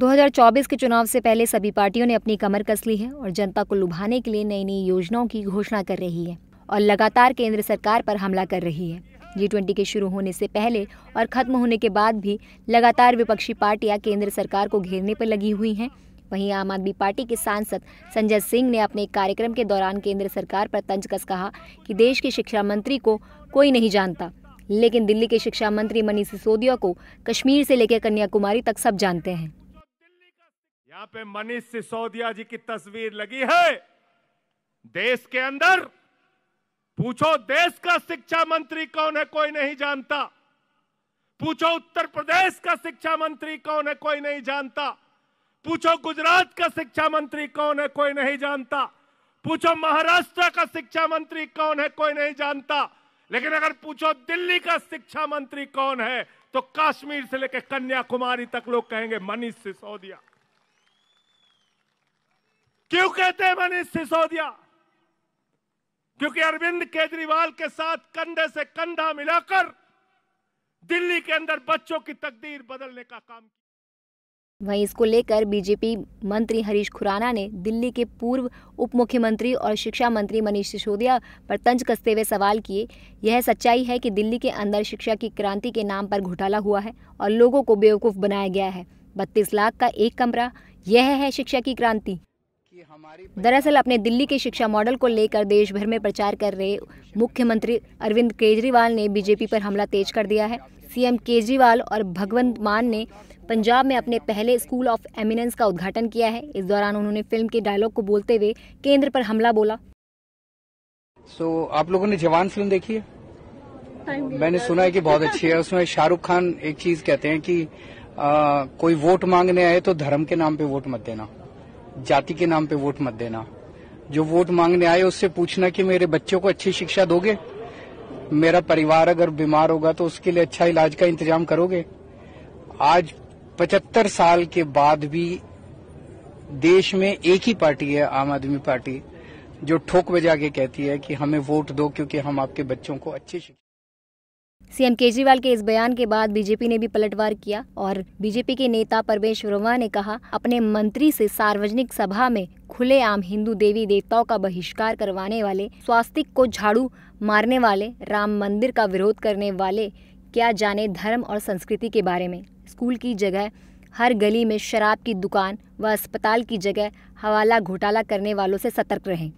2024 के चुनाव से पहले सभी पार्टियों ने अपनी कमर कस ली है और जनता को लुभाने के लिए नई नई योजनाओं की घोषणा कर रही है और लगातार केंद्र सरकार पर हमला कर रही है जी ट्वेंटी के शुरू होने से पहले और खत्म होने के बाद भी लगातार विपक्षी पार्टियां केंद्र सरकार को घेरने पर लगी हुई हैं वहीं आम आदमी पार्टी के सांसद संजय सिंह ने अपने एक कार्यक्रम के दौरान केंद्र सरकार पर तंज कस कहा कि देश के शिक्षा मंत्री को कोई नहीं जानता लेकिन दिल्ली के शिक्षा मंत्री मनीष सिसोदिया को कश्मीर से लेकर कन्याकुमारी तक सब जानते हैं यहाँ पे मनीष सिसोदिया जी की तस्वीर लगी है देश के अंदर पूछो देश का शिक्षा मंत्री कौन है कोई नहीं जानता पूछो उत्तर प्रदेश का शिक्षा मंत्री कौन है कोई नहीं जानता पूछो गुजरात का शिक्षा मंत्री कौन है कोई नहीं जानता पूछो महाराष्ट्र का शिक्षा मंत्री कौन है कोई नहीं जानता लेकिन अगर पूछो दिल्ली का शिक्षा मंत्री कौन है तो कश्मीर से लेकर कन्याकुमारी तक लोग कहेंगे मनीष सिसोदिया क्यों कहते हैं मनीष सिसोदिया क्योंकि अरविंद केजरीवाल के साथ कंधे से कंधा मिलाकर दिल्ली के अंदर बच्चों की तकदीर बदलने का काम वहीं इसको लेकर बीजेपी मंत्री हरीश खुराना ने दिल्ली के पूर्व उप मुख्यमंत्री और शिक्षा मंत्री मनीष सिसोदिया पर तंज कसते हुए सवाल किए यह सच्चाई है कि दिल्ली के अंदर शिक्षा की क्रांति के नाम पर घोटाला हुआ है और लोगों को बेवकूफ़ बनाया गया है बत्तीस लाख का एक कमरा यह है शिक्षा की क्रांति दरअसल अपने दिल्ली के शिक्षा मॉडल को लेकर देश भर में प्रचार कर रहे मुख्यमंत्री अरविंद केजरीवाल ने बीजेपी पर हमला तेज कर दिया है सीएम केजरीवाल और भगवंत मान ने पंजाब में अपने पहले स्कूल ऑफ एमिनेंस का उद्घाटन किया है इस दौरान उन्होंने फिल्म के डायलॉग को बोलते हुए केंद्र पर हमला बोला सो so, आप लोगों ने जवान फिल्म देखी है मैंने सुना है कि बहुत अच्छी है उसमें शाहरुख खान एक चीज कहते हैं कि आ, कोई वोट मांगने आए तो धर्म के नाम पे वोट मत देना जाति के नाम पे वोट मत देना जो वोट मांगने आए उससे पूछना कि मेरे बच्चों को अच्छी शिक्षा दोगे मेरा परिवार अगर बीमार होगा तो उसके लिए अच्छा इलाज का इंतजाम करोगे आज पचहत्तर साल के बाद भी देश में एक ही पार्टी है आम आदमी पार्टी जो ठोक बजा के कहती है कि हमें वोट दो क्योंकि हम आपके बच्चों को अच्छी शिक्षा सीएम केजरीवाल के इस बयान के बाद बीजेपी ने भी पलटवार किया और बीजेपी के नेता परवेश वर्मा ने कहा अपने मंत्री से सार्वजनिक सभा में खुलेआम हिंदू देवी देवताओं का बहिष्कार करवाने वाले स्वास्तिक को झाड़ू मारने वाले राम मंदिर का विरोध करने वाले क्या जाने धर्म और संस्कृति के बारे में स्कूल की जगह हर गली में शराब की दुकान व अस्पताल की जगह हवाला घोटाला करने वालों से सतर्क रहें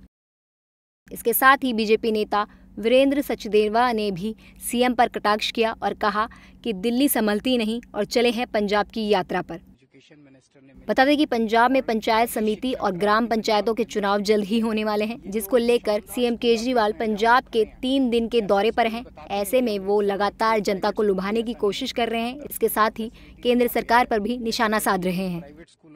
इसके साथ ही बीजेपी नेता वीरेंद्र सचदेवा ने भी सीएम पर कटाक्ष किया और कहा कि दिल्ली संभलती नहीं और चले हैं पंजाब की यात्रा पर बता दें कि पंजाब में पंचायत समिति और ग्राम पंचायतों के चुनाव जल्द ही होने वाले हैं जिसको लेकर सीएम केजरीवाल पंजाब के तीन दिन के दौरे पर हैं ऐसे में वो लगातार जनता को लुभाने की कोशिश कर रहे हैं इसके साथ ही केंद्र सरकार पर भी निशाना साध रहे हैं